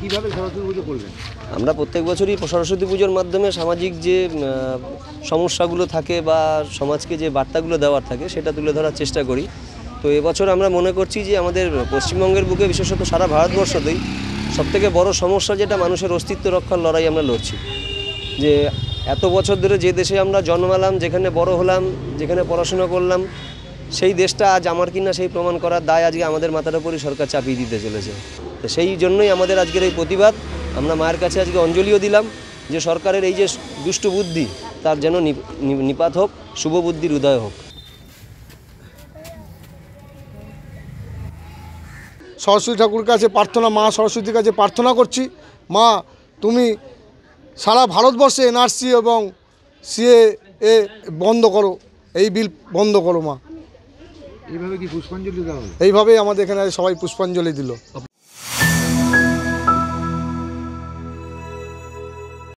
কিভাবে আমরা প্রত্যেক বছরই সরস্বতী পুজোর মাধ্যমে সামাজিক যে সমস্যাগুলো থাকে বা সমাজকে যে বার্তাগুলো দেওয়ার থাকে সেটা তুলে ধরার চেষ্টা করি তো এবছর আমরা মনে করছি যে আমাদের পশ্চিমবঙ্গের বুকে বিশেষত সারা ভারতবর্ষতেই সবথেকে বড় সমস্যা যেটা মানুষের অস্তিত্ব রক্ষার লড়াই আমরা লড়ছি যে এত বছর ধরে যে দেশে আমরা জন্মালাম যেখানে বড় হলাম যেখানে পড়াশোনা করলাম সেই দেশটা আজ আমার কিনা সেই প্রমাণ করার দায় আজকে আমাদের মাথার উপরই সরকার চাপিয়ে দিতে চলেছে তো সেই জন্যই আমাদের আজকের এই প্রতিবাদ আমরা মায়ের কাছে আজকে অঞ্জলিও দিলাম যে সরকারের এই যে দুষ্টু বুদ্ধি তার যেন নিপাত হোক শুভ বুদ্ধির উদয় হোক সরস্বতী ঠাকুর কাছে প্রার্থনা মা সরস্বতীর কাছে প্রার্থনা করছি মা তুমি সারা ভারতবর্ষে এনআরসি এবং সিএ এ বন্ধ করো এই বিল বন্ধ করো মা এইভাবে কি পুষ্পাঞ্জলি দেওয়া হলো এইভাবেই আমাদের এখানে সবাই পুষ্পাঞ্জলি দিল